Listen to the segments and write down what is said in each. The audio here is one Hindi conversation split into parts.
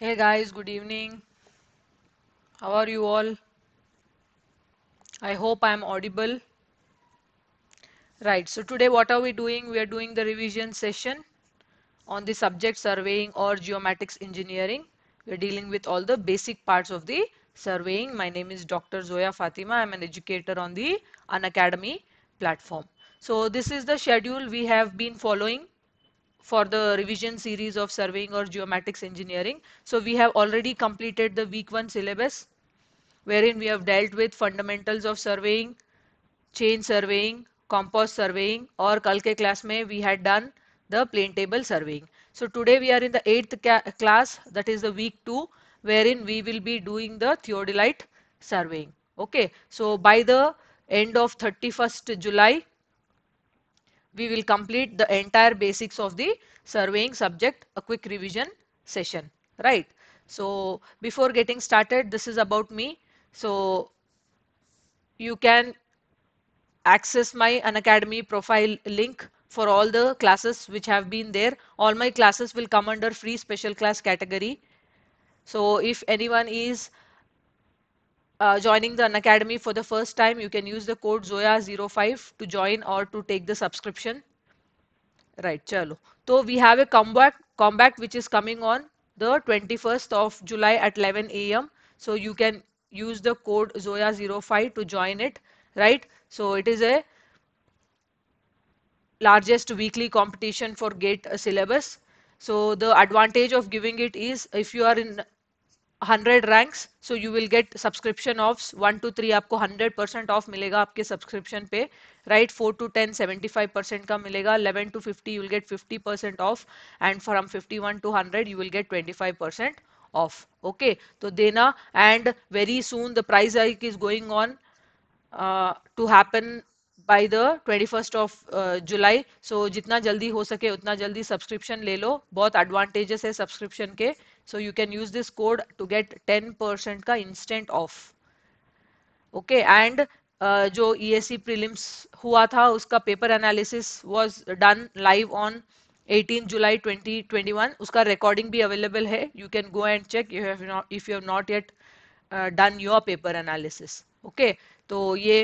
Hey guys, good evening. How are you all? I hope I am audible. Right, so today what are we doing? We are doing the revision session on the subject surveying or geomatics engineering. We are dealing with all the basic parts of the surveying. My name is Dr. Zoya Fatima. I am an educator on the Unacademy platform. So this is the schedule we have been following for the revision series of surveying or geomatics engineering. So we have already completed the week 1 syllabus wherein we have dealt with fundamentals of surveying, chain surveying, compost surveying or Kalke class may we had done the plane table surveying. So today we are in the 8th class that is the week 2 wherein we will be doing the theodolite surveying. Okay, so by the end of 31st July we will complete the entire basics of the surveying subject, a quick revision session, right? So before getting started, this is about me. So you can access my Unacademy profile link for all the classes which have been there. All my classes will come under free special class category. So if anyone is uh, joining the Unacademy for the first time, you can use the code ZOYA05 to join or to take the subscription. Right, chalo. So we have a combat, combat which is coming on the 21st of July at 11 a.m. So you can use the code ZOYA05 to join it, right? So it is a largest weekly competition for GATE syllabus. So the advantage of giving it is if you are in hundred ranks so you will get subscription of one two three आपको हंड्रेड परसेंट ऑफ मिलेगा आपके सब्सक्रिप्शन पे right four to ten seventy five percent का मिलेगा eleven to fifty you will get fifty percent off and from fifty one to hundred you will get twenty five percent off okay तो देना and very soon the price hike is going on to happen By the twenty first of July so जितना जल्दी हो सके उतना जल्दी सब्सक्रिप्शन ले लो बहुत एडवांटेजेस है सब्सक्रिप्शन के so you can use this code to get 10% का instant off okay and uh, जो ESC prelims हुआ था उसका paper analysis was done live on 18 जुलाई 2021 उसका recording भी available है you can go and check if you have not if you have not yet uh, done your paper analysis okay तो ये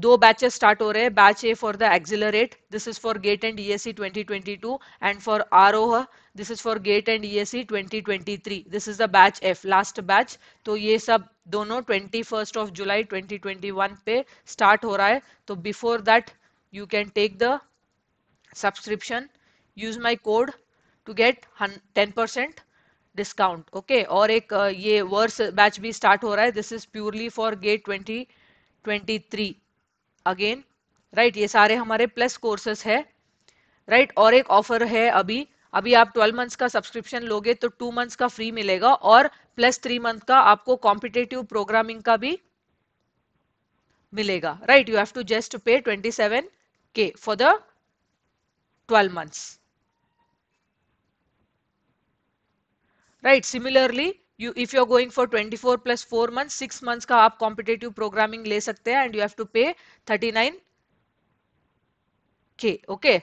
दो बैचेस स्टार्ट हो रहे हैं batch A for the accelerate this is for GATE and ESC 2022 and for Aroh this is for GATE and ESC 2023 this is the batch of last batch तो ये सब दोनों फर्स्ट ऑफ जुलाई 2021 पे स्टार्ट हो रहा है तो before that you can take the subscription use my code to get ten percent discount okay और एक ये वर्स बैच भी स्टार्ट हो रहा है this is purely for GATE twenty twenty three again right ये सारे हमारे प्लस कोर्सेस है राइट right? और एक ऑफर है अभी अभी आप 12 मंथ्स का सब्सक्रिप्शन लोगे तो 2 मंथ्स का फ्री मिलेगा और प्लस 3 मंथ का आपको कॉम्पिटेटिव प्रोग्रामिंग का भी मिलेगा right you have to just pay 27 K for the 12 months right similarly you if you are going for twenty four plus four month six months का आप कॉम्पिटेटिव प्रोग्रामिंग ले सकते हैं and you have to pay thirty nine K okay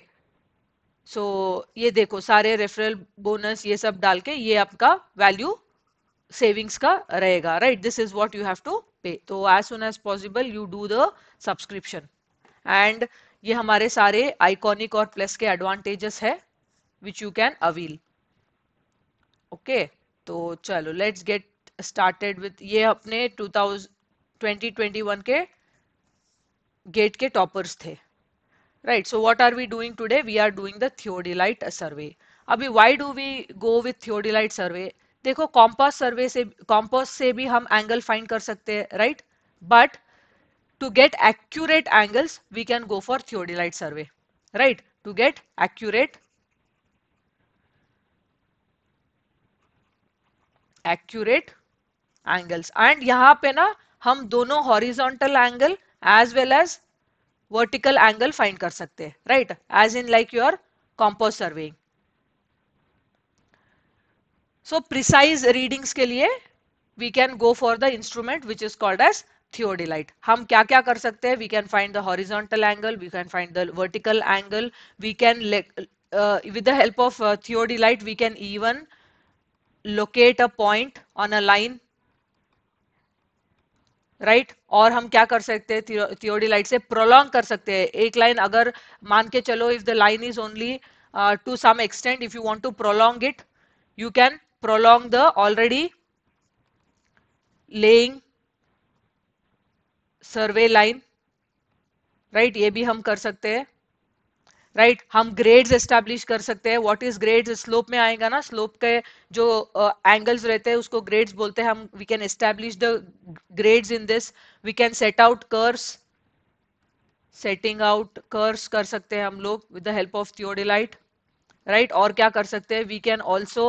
so ये देखो सारे रेफरल बोनस ये सब डाल के ये आपका वैल्यू सेविंग्स का रहेगा right this is what you have to pay तो as soon as possible you do the subscription and ये हमारे सारे आइकॉनिक और प्लस के एडवांटेजेस है which you can avail okay okay. तो चलो लेट्स गेट स्टार्टेड विथ ये अपने 2000 2021 के गेट के टॉपर्स थे right so what are we doing today we are doing the theodolite survey अभी why do we go with theodolite survey देखो कॉम्पस सर्वे से कॉम्पस से भी हम एंगल फाइंड कर सकते हैं right but to get accurate angles we can go for theodolite survey right to get accurate accurate angles and यहां पे ना हम दोनों horizontal angle as well as vertical angle find कर सकते हैं right as in like your compass survey so precise readings के लिए we can go for the instrument which is called as theodolite हम क्या क्या कर सकते हैं we can find the horizontal angle we can find the vertical angle we can with the help of theodolite we can even locate a point on a line right right? और हम क्या कर सकते हैं थियोडी लाइट से प्रोलॉन्ग कर सकते हैं एक लाइन अगर मान के चलो if the line is only to some extend if you want to prolong it you can prolong the already laying survey line right ये भी हम कर सकते हैं राइट right? हम ग्रेड्स एस्टेब्लिश कर सकते हैं व्हाट इज ग्रेड्स स्लोप में आएगा ना स्लोप के जो एंगल्स uh, रहते हैं उसको ग्रेड्स बोलते हैं हम we can establish the grades in this we can set out curves setting out curves कर सकते हैं हम लोग with the help of theodolite right और क्या कर सकते हैं we can also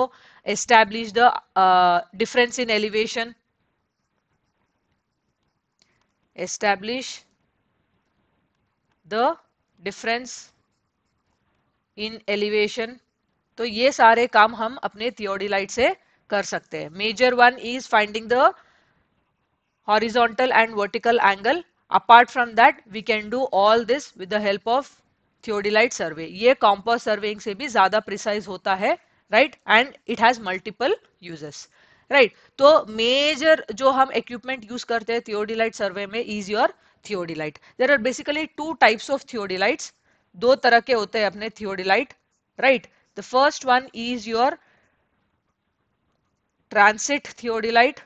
establish the difference in elevation establish the difference in elevation तो ये सारे काम हम अपने थियोडिलाइट से कर सकते हैं major one is finding the horizontal and vertical angle apart from that we can do all this with the help of theodolite survey ये कॉम्पोस्ट सर्वेइंग से भी ज्यादा प्रिसाइज होता है right and it has multiple uses right तो मेजर जो हम इक्विपमेंट यूज करते हैं थियोडिलाइट सर्वे में is your theodolite there are basically two types of theodolites दो तरह के होते हैं अपने थियोडिलाइट right the first one is your transit theodolite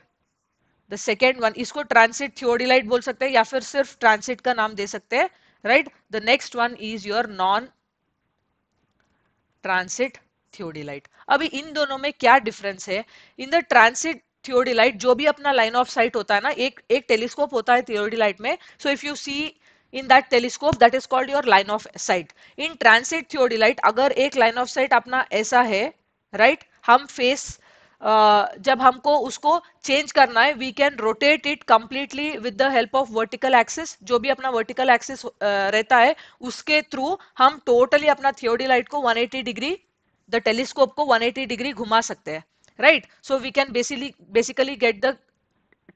the second one इसको ट्रांसिट थियोडिलाइट बोल सकते हैं या फिर सिर्फ ट्रांसिट का नाम दे सकते हैं right the next one is your non transit theodolite अभी इन दोनों में क्या डिफरेंस है इन द ट्रांसिट थियोडिलाइट जो भी अपना लाइन ऑफ साइट होता है ना एक एक टेलीस्कोप होता है थियोडिलाइट में so if you see in that telescope that is called your line of sight in transit theodolite अगर एक लाइन ऑफ साइट अपना ऐसा है राइट right? हम फेस Uh, जब हमको उसको चेंज करना है we can rotate it completely with the help of vertical axis जो भी अपना वर्टिकल एक्सिस uh, रहता है उसके थ्रू हम टोटली totally अपना थियोडिलाइट को 180 डिग्री द टेलीस्कोप को 180 डिग्री घुमा सकते हैं right so we can basically basically get the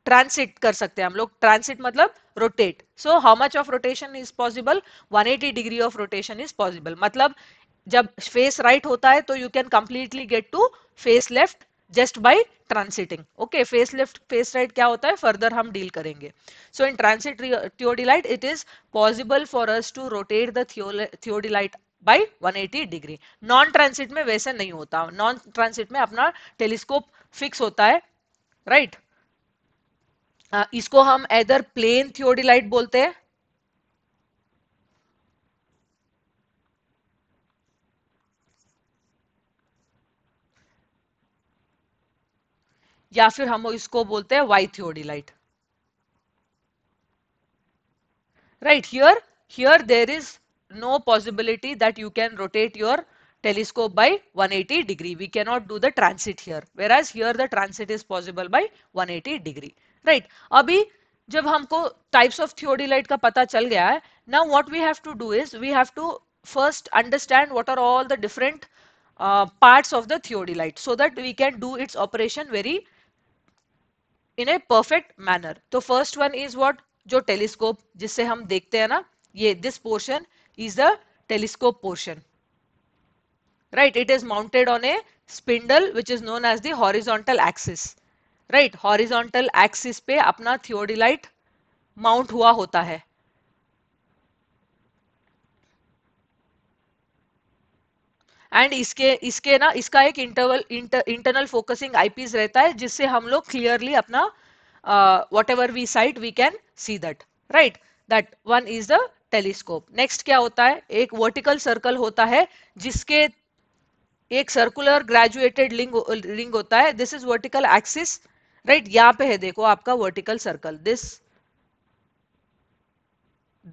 transit कर सकते हैं हम लोग ट्रांसिट मतलब rotate so how much of rotation is possible 180 degree of rotation is possible मतलब जब फेस राइट right होता है तो you can completely get to face left just by transiting okay face left face right क्या होता है फर्दर हम डील करेंगे so in transit theodolite it is possible for us to rotate theodolite by one eighty degree non transit में वैसे नहीं होता नॉन ट्रांसिट में अपना टेलीस्कोप फिक्स होता है राइट right? इसको हम एदर प्लेन थियोडिलाइट बोलते हैं या फिर हम इसको बोलते हैं Y theodolite right here here there is no possibility that you can rotate your telescope by 180 degree we cannot do the transit here where as here the transit is possible by 180 degree right अभी जब हमको टाइप्स ऑफ थियोडिलाइट का पता चल गया है now what we have to do is we have to first understand what are all the different part of the theodolite so that we can do its operation very in a perfect manner तो फर्स्ट वन इज वॉट जो टेलीस्कोप जिससे हम देखते हैं ना ये this portion is the telescope portion right it is mounted on a spindle which is known as the horizontal axis right horizontal axis पे अपना थियोडिलाइट माउंट हुआ होता है एंड इसके इसके ना इसका एक interval inter, internal focusing eyepiece रहता है जिससे हम लोग क्लियरली अपना whatever we sight we can see that right that one is the telescope next क्या होता है एक वर्टिकल सर्कल होता है जिसके एक सर्कुलर ग्रेजुएटेड लिंग रिंग होता है this is vertical axis right right? यहाँ पे है देखो आपका vertical circle this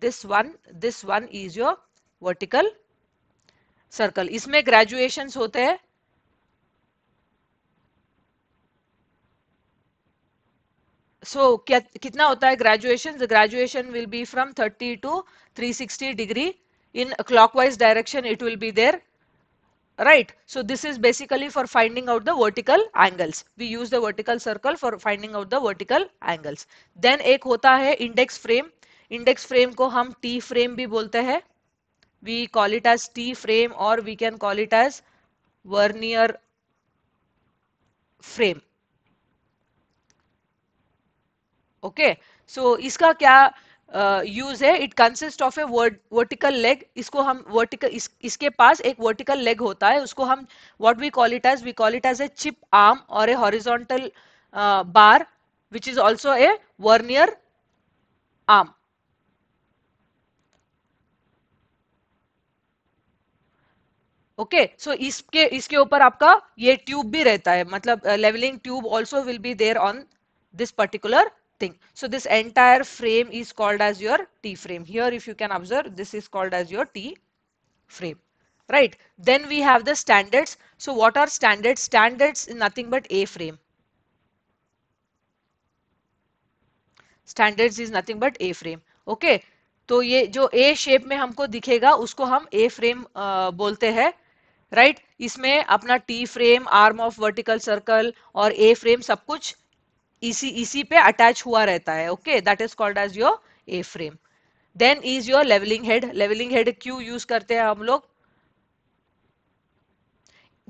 this one this one is your vertical circle इसमें ग्रेजुएशन होते हैं सो so, क्या कितना होता है graduation graduation will be from 30 to 360 degree in clockwise direction it will be there right so this is basically for finding out the vertical angles we use the vertical circle for finding out the vertical angles then ek hota hai index frame index frame ko hum T frame bhi bolte hai we call it as T frame or we can call it as vernier frame okay so iska kya use है it consist of a vertical leg इसको हम वर्टिकल इस, इसके पास एक वर्टिकल लेग होता है उसको हम what we call it as we call it as a चिप आर्म और a horizontal bar which is also a vernier arm okay okay, so so इसके इसके ऊपर आपका ये ट्यूब भी रहता है मतलब levelling tube also will be there on this particular thing. So this entire frame is called as your T frame. Here if you can observe this is called as your T frame. Right. Then we have the standards. So what are standards? Standards is nothing but A frame. Standards is nothing but A frame. Okay. तो ये जो ए शेप में हमको दिखेगा उसको हम ए फ्रेम बोलते हैं राइट right? इसमें अपना T frame arm of vertical circle और ए फ्रेम सब कुछ इसी इसी पे अटैच हुआ रहता है okay that is called as your A frame then is your levelling head levelling head क्यू यूज करते हैं हम लोग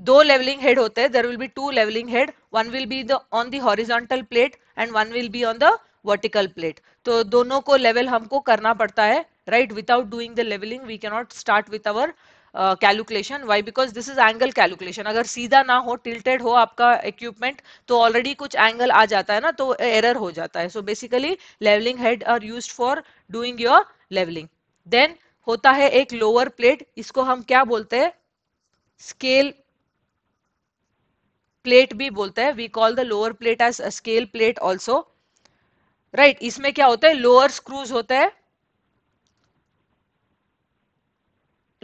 दो लेवलिंग हेड होते हैं there will be two levelling head one will be on the horizontal plate and one will be on the vertical plate तो दोनों को लेवल हमको करना पड़ता है राइट without doing the levelling we cannot start with our calculation Y because this is angle calculation अगर सीधा ना हो टिल्टेड हो आपका इक्विपमेंट तो ऑलरेडी कुछ एंगल आ जाता है ना तो एरर हो जाता है so basically levelling head are use for doing your levelling then होता है एक लोअर प्लेट इसको हम क्या बोलते हैं स्केल प्लेट भी बोलते हैं we call the lower plate as scale plate also right इसमें क्या होता है लोअर स्क्रूज होता है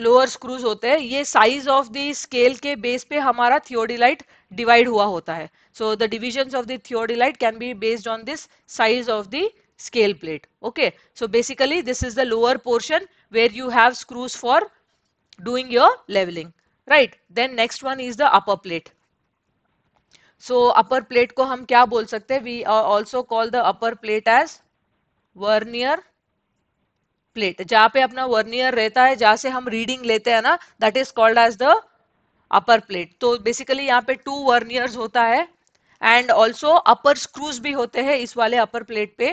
लोअर स्क्रूज होते हैं ये साइज ऑफ द स्केल के बेस पे हमारा थियोडिलाइट डिवाइड हुआ होता है so the division of the theodolite can be based on this size of the scale plate okay so basically this is the lower portion where you have screws for doing your levelling right then next one is the upper plate so upper plate को हम क्या बोल सकते हैं we also call the upper plate as vernier plate जहां पे अपना वर्नियर रहता है जहां से हम रीडिंग लेते हैं ना that is called as the upper plate तो बेसिकली यहाँ पे टू वर्नियर होता है एंड ऑल्सो अपर स्क्रूज भी होते हैं इस वाले अपर प्लेट पे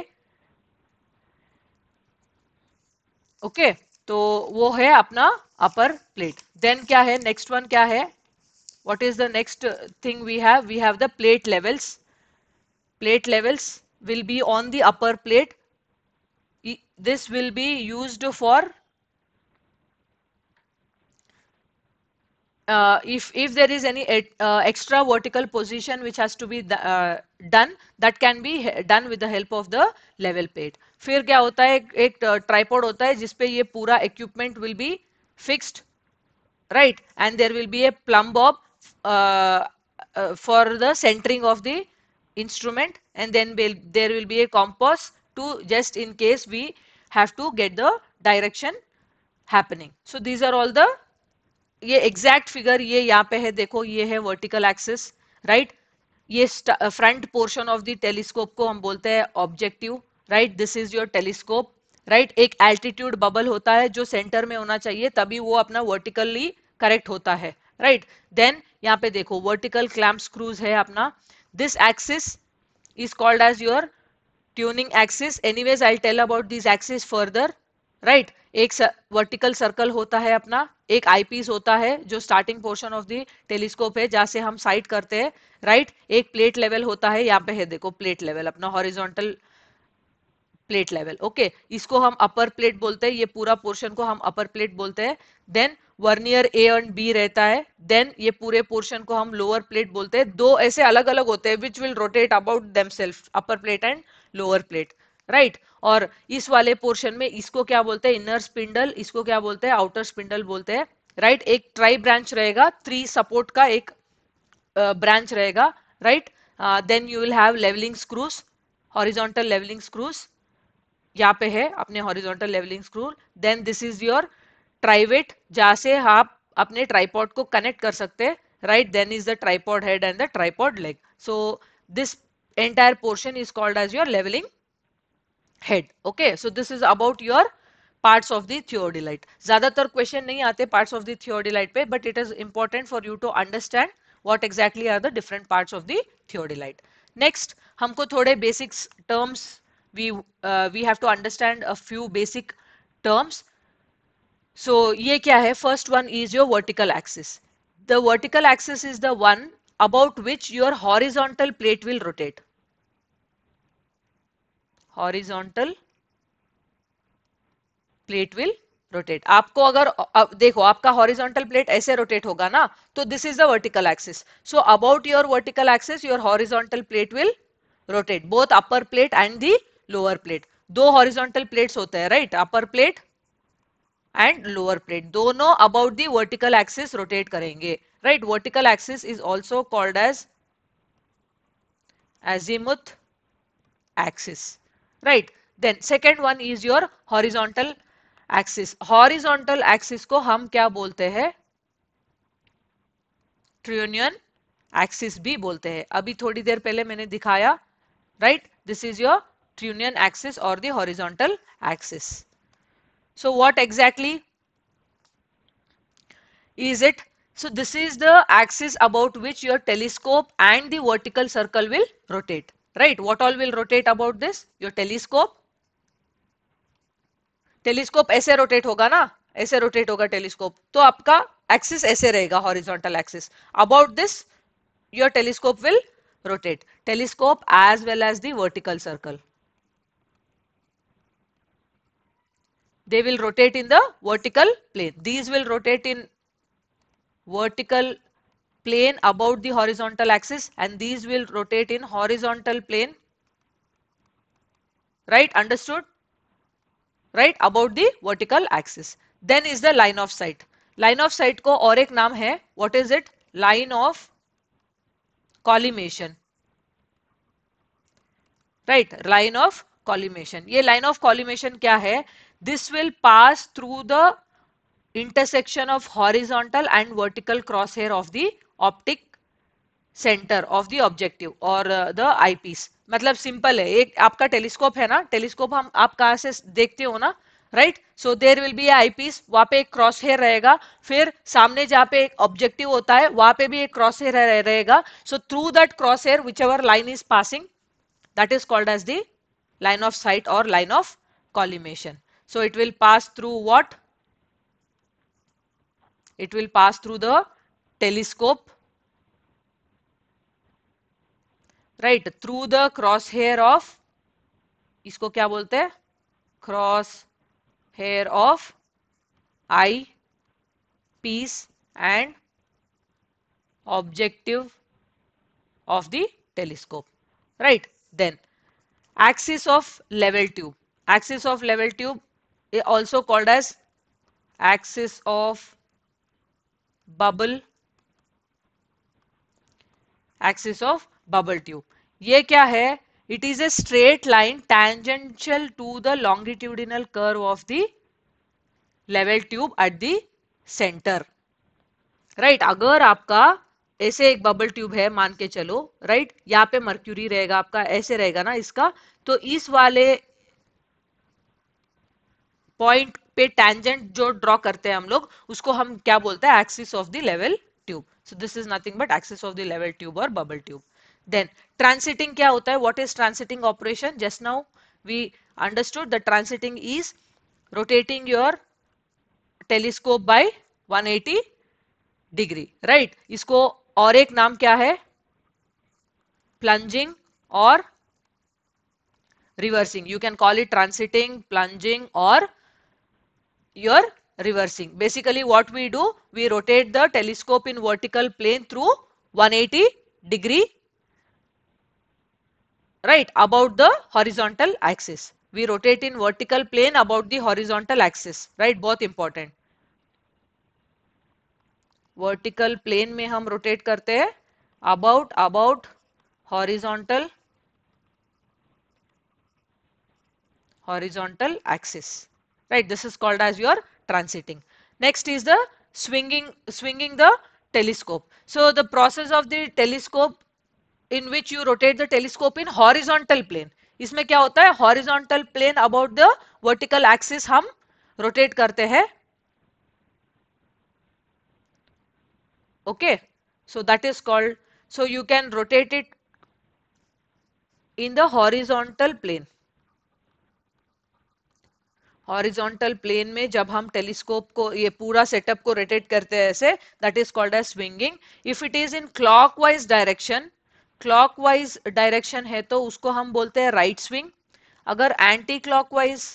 ओके okay, तो वो है अपना अपर प्लेट देन क्या है नेक्स्ट वन क्या है what is the next thing we have we have the plate levels plate levels will be on the upper plate this will be used for uh, if if there is any eh, uh, extra vertical position which has to be uh, done, that can be done with the help of the level plate. फिर क्या होता है एक tripod होता है जिसपे ये पूरा equipment will be fixed, right? And there will be a plumb bob for the centering of the instrument, and then there will be a compass to just in case we have to get the direction happening. So these are all the ye exact figure ye yahan pe hai dekho ye hai vertical axis right ye front portion of the telescope ko hum bolte hai objective right this is your telescope right एक altitude bubble होता है जो center में होना चाहिए तभी वो अपना vertically correct होता है right then यहाँ पे देखो vertical clamp screws है अपना this axis is called as your tuning axis anyways i'll tell about these axis further right एक वर्टिकल सर्कल होता है अपना एक आईपीस होता है जो starting portion of the telescope है जहां से हम साइट करते हैं राइट right? एक प्लेट लेवल होता है यहाँ पे है देखो प्लेट लेवल अपना हॉरिजॉन्टल प्लेट लेवल ओके इसको हम अपर प्लेट बोलते हैं ये पूरा पोर्शन को हम अपर प्लेट बोलते हैं then vernier A and B रहता है देन ये पूरे पोर्शन को हम लोअर प्लेट बोलते हैं दो ऐसे अलग अलग होते हैं which will rotate about them upper plate and lower plate right और इस वाले पोर्शन में इसको क्या बोलते हैं इनर स्पिंडल इसको क्या बोलते हैं आउटर स्पिंडल बोलते हैं राइट right? एक ट्राई ब्रांच रहेगा थ्री सपोर्ट का एक ब्रांच रहेगा right then you will have levelling screws horizontal levelling screws यहाँ पे है अपने horizontal levelling screw then this is your trivet जहां से आप अपने ट्राईपॉड को कनेक्ट कर सकते हैं right then is the tripod head and the tripod leg so this entire portion is called as your leveling head okay so this is about your parts of the theodolite zyadatar question nahi aate parts of the theodolite pe but it is important for you to understand what exactly are the different parts of the theodolite next humko thode basics terms we uh, we have to understand a few basic terms so ye kya hai first one is your vertical axis the vertical axis is the one about which your horizontal plate will rotate horizontal plate will rotate आपको अगर देखो आपका हॉरिजॉन्टल प्लेट ऐसे रोटेट होगा ना तो this is the vertical axis so about your vertical axis your horizontal plate will rotate both upper plate and the lower plate दो हॉरिजॉन्टल प्लेट्स होते हैं right upper plate and lower plate दोनों about the vertical axis rotate करेंगे right vertical axis is also called as azimuth axis right then second one is your horizontal axis horizontal axis को हम क्या बोलते हैं ट्रियोनियन एक्सिस भी बोलते हैं अभी थोड़ी देर पहले मैंने दिखाया right this is your trunnion axis or the horizontal axis so what exactly is it so this is the axis about which your telescope and vertical circle will rotate right what all will rotate about this your telescope telescope aise rotate hoga na aise rotate hoga telescope to aapka axis aise rahega horizontal axis about this your telescope will rotate telescope as well as the vertical circle they will rotate in the vertical plane these will rotate in vertical plane about the horizontal axis and these will rotate in horizontal plane right understood right about the vertical axis then is the line of sight line of sight ko aur ek naam hai what is it line of collimation right line of collimation ye line of collimation kya hai this will pass through the intersection of horizontal and vertical crosshair of the optic centre of the objective or the eyepiece मतलब सिंपल है एक आपका टेलीस्कोप है ना टेलीस्कोप हम आप कहा से देखते हो ना right so there will be eyepiece वहां पे एक क्रॉस हेयर रहेगा फिर सामने जहां पे एक ऑब्जेक्टिव होता है वहां पे भी एक क्रॉस हेयर रहेगा so through that cross hair whichever line is passing that is called as the line of sight or line of collimation so it will pass through what it will pass through the telescope right through the crosshair of, of इसको क्या बोलते हैं cross hair of eyepiece and objective of the telescope right then axis of level tube axis of level tube is also called as axis of bubble axis of bubble tube ये क्या है it is a straight line tangential to the longitudinal curve of the level tube at the centre right अगर आपका ऐसे एक बबल ट्यूब है मान के चलो राइट right? यहाँ पे मर्क्यूरी रहेगा आपका ऐसे रहेगा ना इसका तो इस वाले पॉइंट पे टैंजेंट जो ड्रॉ करते हैं हम लोग उसको हम क्या बोलते हैं axis of the level tube. So this is nothing but axis of the level tube or bubble tube. Then transiting kya hota hai? What is transiting operation? Just now we understood that transiting is rotating your telescope by 180 degree, right? इसको और एक नाम क्या है? Plunging or reversing. You can call it transiting, plunging or your reversing. Basically what we do, we rotate the telescope in vertical plane through 180 degree right about the horizontal axis. We rotate in vertical plane about the horizontal axis right both important. Vertical plane में हम रोटेट करते हैं about about horizontal horizontal axis right this is called as your transiting. Next is the swinging, swinging the telescope. So the process of the telescope in which you rotate the telescope in horizontal plane. isme kya hota hai horizontal plane about the vertical axis hum rotate karte hai okay so that is called so you can rotate it in the horizontal plane horizontal plane में जब हम टेलीस्कोप को ये पूरा सेटअप को रोटेट करते हैं ऐसे that is called a swinging if it is in clockwise direction clockwise direction है तो उसको हम बोलते हैं राइट स्विंग अगर एंटी क्लॉकवाइज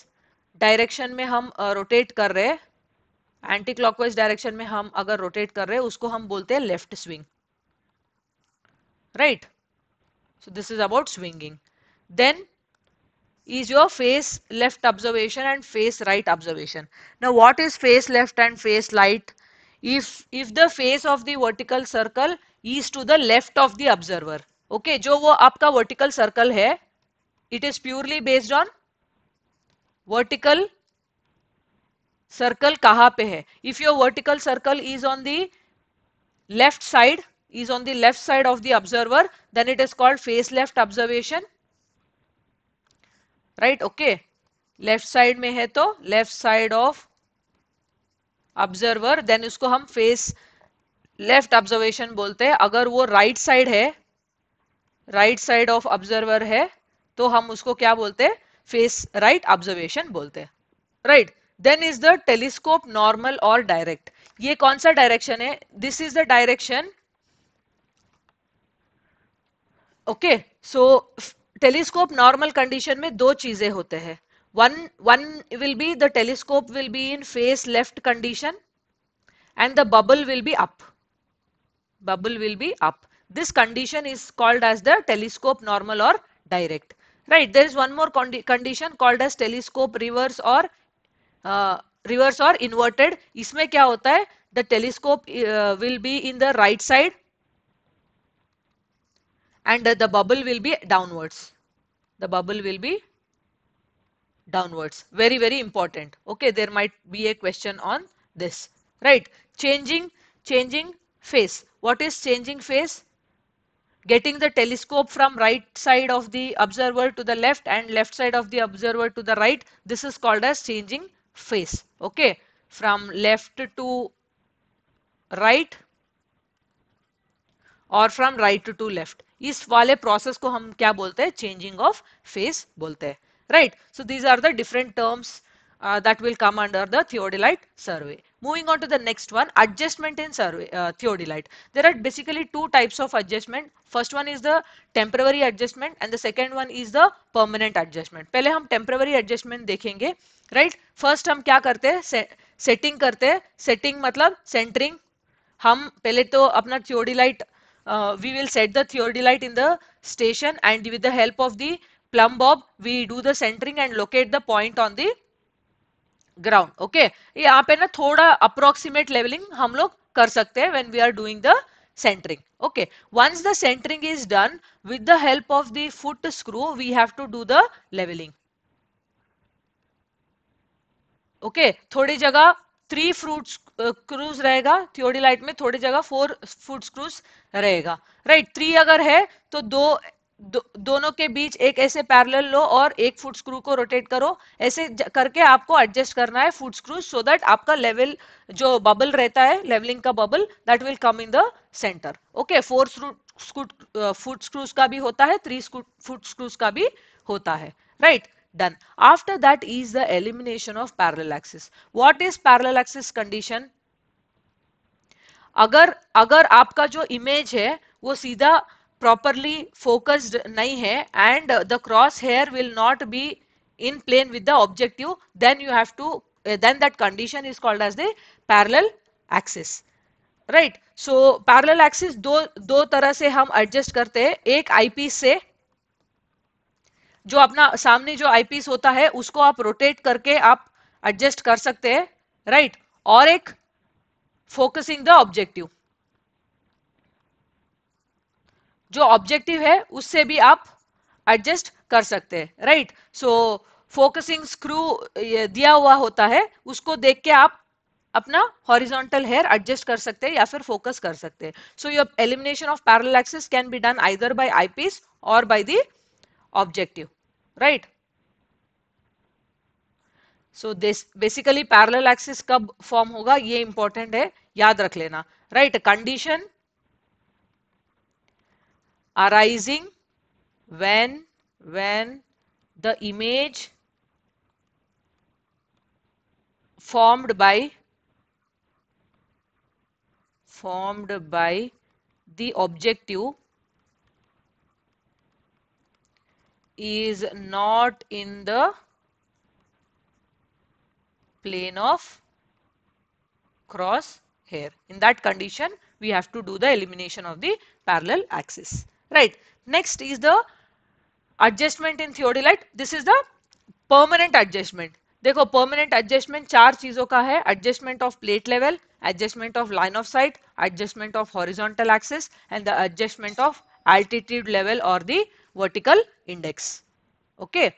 डायरेक्शन में हम रोटेट कर रहे हैं एंटी क्लॉकवाइज डायरेक्शन में हम अगर रोटेट कर रहे हैं उसको हम बोलते हैं left swing right so this is about swinging then is your face left observation and face right observation. Now what is face left and face right? If, if the face of the vertical circle is to the left of the observer. Okay, जो वो आपका vertical circle है, it is purely based on vertical circle कहाँ पे है. If your vertical circle is on the left side, is on the left side of the observer, then it is called face left observation. Right okay left side में है तो left side of observer then उसको हम फेस लेफ्ट ऑब्जर्वेशन बोलते हैं अगर वो राइट right साइड है राइट साइड ऑफ ऑब्जर्वर है तो हम उसको क्या बोलते हैं फेस राइट ऑब्जर्वेशन बोलते हैं right then is the telescope normal or direct ये कौन सा डायरेक्शन है this is the direction okay so telescope normal condition में दो चीजें होते हैं one one will be the telescope will be in face left condition and the bubble will be up bubble will be up this condition is called as the telescope normal or direct right there is one more condition called as telescope reverse or reverse or inverted इसमें क्या होता है the telescope will be in the right side and the bubble will be downwards. The bubble will be downwards. Very, very important. Okay, there might be a question on this, right? Changing, changing face. What is changing face? Getting the telescope from right side of the observer to the left and left side of the observer to the right. This is called as changing face. Okay, from left to right or from right to left. इस वाले प्रोसेस को हम क्या बोलते हैं चेंजिंग ऑफ फेस बोलते हैं right so these are the different terms uh, that will come under the theodolite survey moving on to the next one adjustment in survey uh, theodolite there are basically two types of adjustment first one is the temporary adjustment and the second one is the permanent adjustment pehle hum temporary adjustment dekhenge right first hum kya karte hain Se setting karte hain setting matlab centering हम पहले तो अपना थियोडीलाइट Uh, we will set the theodolite in the station and with the help of the plumb bob we do the centering and locate the point on the ground. Okay, यहाँ पे ना थोड़ा अप्रोक्सीमेट लेवलिंग हम लोग कर सकते हैं when we are doing centering okay once the centering is done with the help of the foot screw we have to do the leveling okay थोड़ी जगह थ्री फ्रूट क्रूज रहेगा थियोडिलाइट में थोड़ी जगह फोर फ्रूट क्रूज रहेगा राइट right? थ्री अगर है तो दो दो, दोनों के बीच एक ऐसे पैरेलल लो और एक फुट स्क्रू को रोटेट करो ऐसे करके आपको एडजस्ट करना है फुट स्क्रू सो दैट आपका लेवल जो बबल रहता है लेवलिंग का bubble that will come in the centre okay four foot screws का भी होता है थ्री फुट स्क्रूज का भी होता है right Done. After that is the elimination of parallel axis. What is parallel axis condition? अगर अगर आपका जो इमेज है वो सीधा प्रॉपरली फोकस्ड नहीं है and the cross hair will not be in plane with the objective then you have to then that condition is called as the parallel axis right so parallel axis दो दो तरह से हम adjust करते हैं एक eyepiece से जो अपना सामने जो आईपीस होता है उसको आप रोटेट करके आप एडजस्ट कर सकते हैं राइट और एक फोकसिंग द ऑब्जेक्टिव जो ऑब्जेक्टिव है उससे भी आप एडजस्ट कर सकते हैं राइट सो फोकसिंग स्क्रू दिया हुआ होता है उसको देख के आप अपना हॉरिजॉन्टल हेयर एडजस्ट कर सकते हैं या फिर फोकस कर सकते हैं so your elimination of parallax can be done either by eyepiece or by the objective right so basically parallel axis कब फॉर्म होगा ये इंपॉर्टेंट है याद रख लेना right condition arising when when the image formed by formed by the objective is not in the plane of cross hair. In that condition, we have to do the elimination of the parallel axis. Right. Next is the adjustment in theodolite. This is the permanent adjustment. देखो permanent adjustment चार चीजों का है adjustment of plate level, adjustment of line of sight, adjustment of horizontal axis, and the adjustment of altitude level or the vertical index okay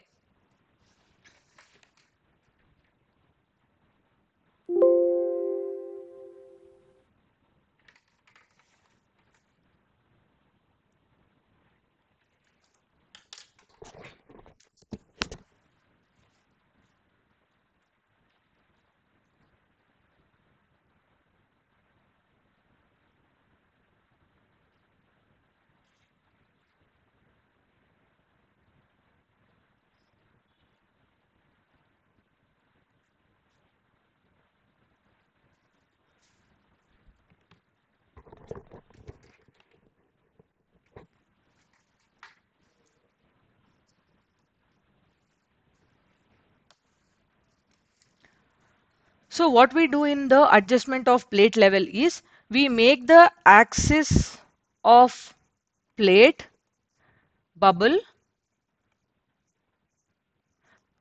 So what we do in the adjustment of plate level is we make the axis of plate bubble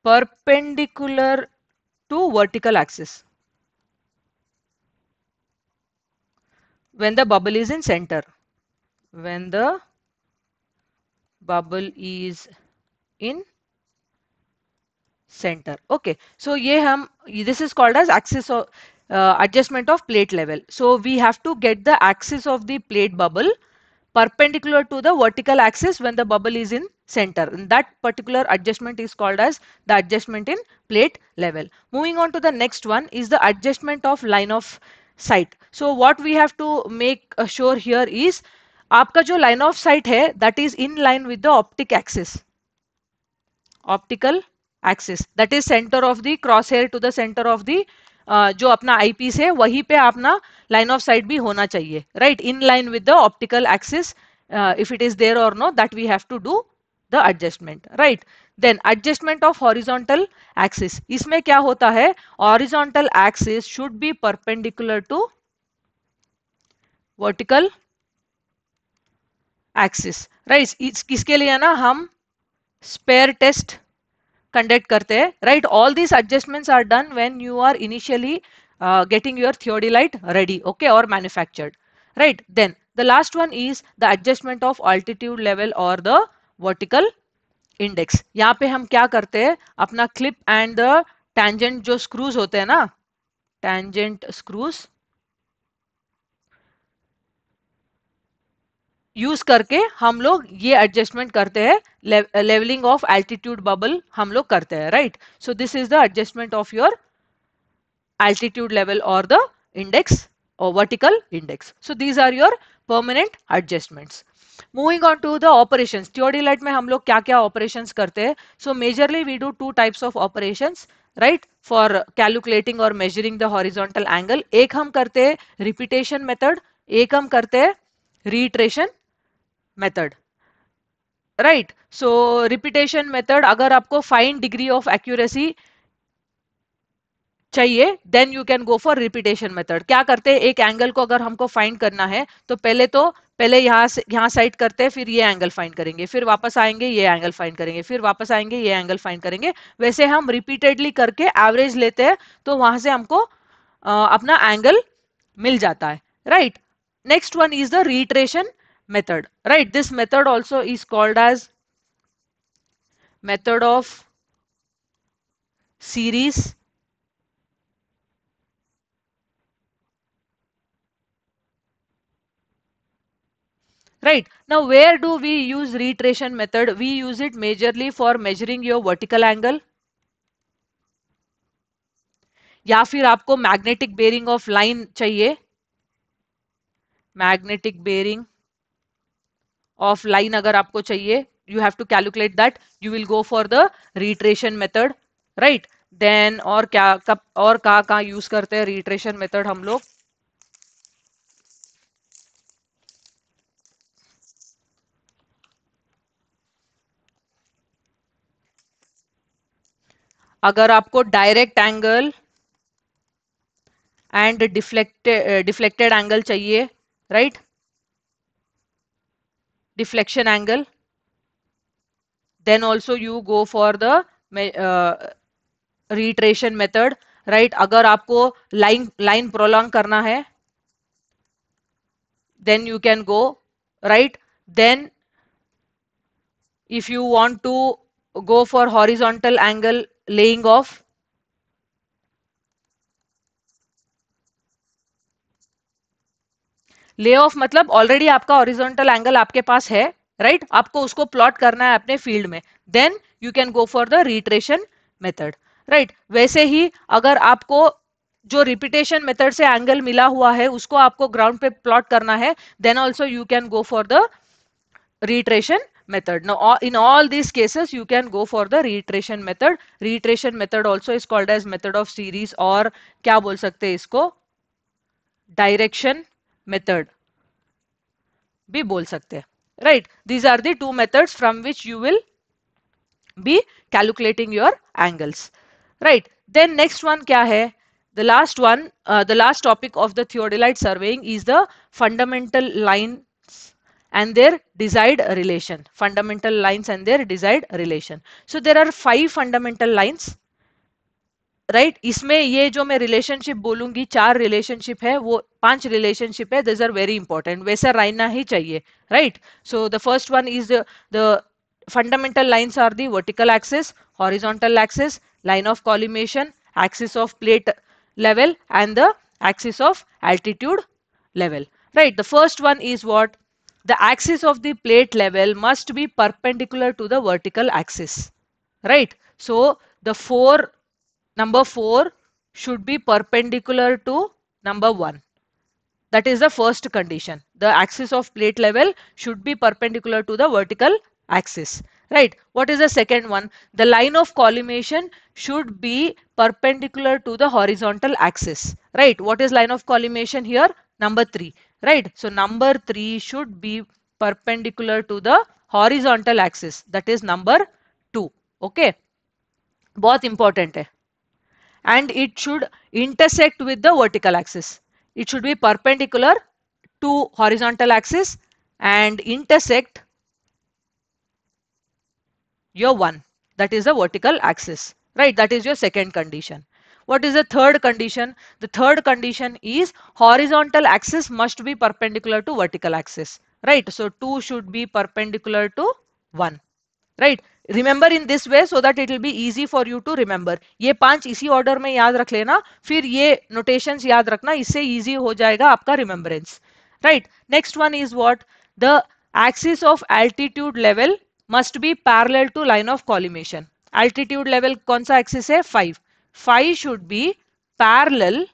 perpendicular to vertical axis when the bubble is in center when the bubble is in center okay so hum this is called as axis of uh, adjustment of plate level so we have to get the axis of the plate bubble perpendicular to the vertical axis when the bubble is in center and that particular adjustment is called as the adjustment in plate level moving on to the next one is the adjustment of line of sight so what we have to make sure here is आपका जो line of sight है that is in line with the optic axis optical axis that is centre of the cross hair to the centre of the जो अपना आईपीस है वहीं पे अपना लाइन ऑफ साइट भी होना चाहिए right in line with the optical axis if it is there or no that we have to do the adjustment right then adjustment of horizontal axis इसमें क्या होता है horizontal axis should be perpendicular to vertical axis right किसके लिए ना हम स्पेयर टेस्ट कंडक्ट करते हैं right all this adjustments are done when you are initially getting your theodolite ready okay or manufactured right then the last one is the adjustment of altitude level or the vertical index यहाँ पे हम क्या करते हैं अपना क्लिप एंड द टेंजेंट जो स्क्रूज होते हैं ना टेंजेंट स्क्रूज यूज करके हम लोग ये एडजस्टमेंट करते हैं लेवलिंग ऑफ एल्टीट्यूड बबल हम लोग करते हैं right so this is the adjustment of your altitude level or the index or vertical index so these are your permanent adjustment moving on to the operation theodolite में हम लोग क्या क्या ऑपरेशन करते हैं so majorly we do two types of operation right for calculating or measuring the horizontal angle एक हम करते हैं रिपीटेशन मेथड एक हम करते हैं reiteration method right so repetition method अगर आपको फाइन डिग्री ऑफ एक्यूरेसी चाहिए then you can go for repetition method क्या करते हैं एक एंगल को अगर हमको फाइंड करना है तो पहले तो पहले यहाँ से यहाँ साइड करते हैं फिर ये एंगल फाइंड करेंगे फिर वापस आएंगे ये एंगल फाइंड करेंगे फिर वापस आएंगे ये एंगल फाइंड करेंगे वैसे हम रिपीटेडली करके एवरेज लेते हैं तो वहां से हमको आ, अपना एंगल मिल जाता है right next one is the reiteration method right this method also is called as method of series right now where do we use reiteration method we use it majorly for measuring your vertical angle या फिर आपको मैग्नेटिक बेरिंग ऑफ लाइन चाहिए मैग्नेटिक बेरिंग ऑफ लाइन अगर आपको चाहिए you have to calculate that you will go for the reiteration method right then और क्या कब और कहा कहा यूज करते हैं रिट्रेशन मेथड हम लोग अगर आपको direct angle and deflected deflected angle चाहिए right deflection angle then also you go for the reiteration method right अगर आपको लाइन लाइन प्रोलॉन्ग करना है then you can go right then if you want to go for horizontal angle laying off lay off मतलब ऑलरेडी आपका ऑरिजोनटल एंगल आपके पास है राइट right? आपको उसको प्लॉट करना है अपने फील्ड में then you can go for the reiteration method right वैसे ही अगर आपको जो रिपीटेशन मेथड से एंगल मिला हुआ है उसको आपको ग्राउंड पे प्लॉट करना है then also you can go for the reiteration method in all this cases you can go for the reiteration method reiteration method also is called as method of series और क्या बोल सकते sakte hai isko method भी बोल right these are the two methods from which you will be calculating your angles right then next one kya hai the last one uh, the last topic of the theodolite surveying is the fundamental lines and their desired relation fundamental lines and their desired relation so there are five fundamental lines right right? इसमें ये relationship bolungi, char relationship चार रिलेशनशिप है वो पांच रिलेशनशिप है दिज आर वेरी इंपॉर्टेंट वैसा रहना ही चाहिए right the the first one is the fundamental lines are the vertical axis, horizontal axis, line of collimation, axis of plate level and the axis of altitude level. Right, the first one is what? The axis of the plate level must be perpendicular to the vertical axis. Right, so the four number 4 should be perpendicular to number 1. That is the first condition. The axis of plate level should be perpendicular to the vertical axis. Right. What is the second one? The line of collimation should be perpendicular to the horizontal axis. Right. What is line of collimation here? Number 3. Right. So number 3 should be perpendicular to the horizontal axis. That is number 2. Okay. Both important. Hai and it should intersect with the vertical axis. It should be perpendicular to horizontal axis and intersect your one that is the vertical axis right that is your second condition what is the third condition the third condition is horizontal axis must be perpendicular to vertical axis right so 2 should be perpendicular to 1 right remember in this way so that it will be easy for you to remember ये पांच इसी ऑर्डर में याद रख लेना फिर ये नोटेशन याद रखना इससे ईजी हो जाएगा आपका remembrance right next one is what the axis of altitude level must be parallel to line of collimation altitude level कौन सा एक्सिस है five five should be parallel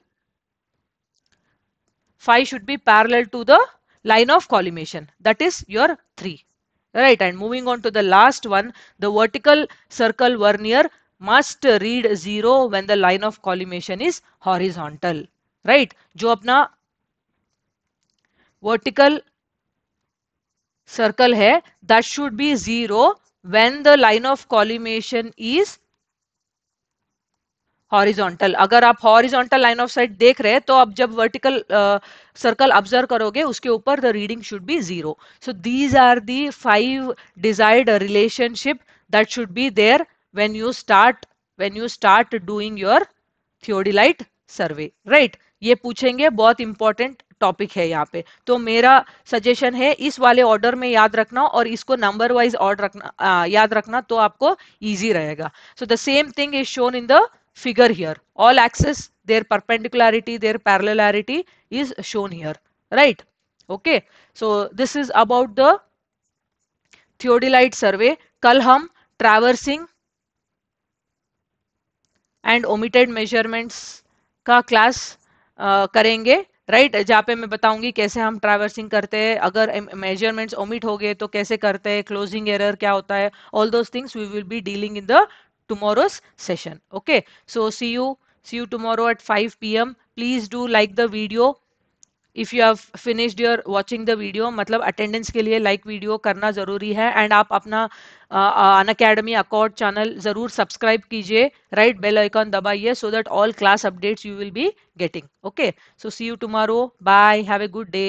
five should be parallel to the line of collimation that is your three right and moving on to the last one the vertical circle vernier must read 0 when the line of collimation is horizontal right jo apna vertical circle hai that should be 0 when the line of collimation is horizontal अगर आप हॉरिजॉन्टल लाइन ऑफ साइट देख रहे हैं तो आप जब वर्टिकल सर्कल ऑब्जर्व करोगे उसके ऊपर the reading should be zero so these are the five desired relationship that should be there when you start when you start doing your theodolite survey right ये पूछेंगे बहुत इंपॉर्टेंट टॉपिक है यहाँ पे तो मेरा सजेशन है इस वाले ऑर्डर में याद रखना और इसको नंबर वाइज ऑर्डर रखना आ, याद रखना तो आपको इजी रहेगा so the same thing is shown in the figure here all axes their perpendicularity their parallelarity is shown here right okay so this is about the theodolite survey kal hum traversing and omitted measurements का क्लास करेंगे राइट right? जहाँ पे मैं बताऊंगी कैसे हम ट्रैवर्सिंग करते हैं अगर मेजरमेंट्स ओमिट हो गए तो कैसे करते हैं क्लोजिंग एरर क्या होता है all those things we will be dealing in the tomorrow's session okay so see you see you tomorrow at 5 pm please do like the video if you have finished your watching the video मतलब अटेंडेंस के लिए लाइक like वीडियो करना ज़रूरी है एंड आप अपना अन अकेडमी अकॉर्ड चैनल ज़रूर सब्सक्राइब कीजिए राइट बेल आइकॉन दबाइए so that all class updates you will be getting okay so see you tomorrow bye have a good day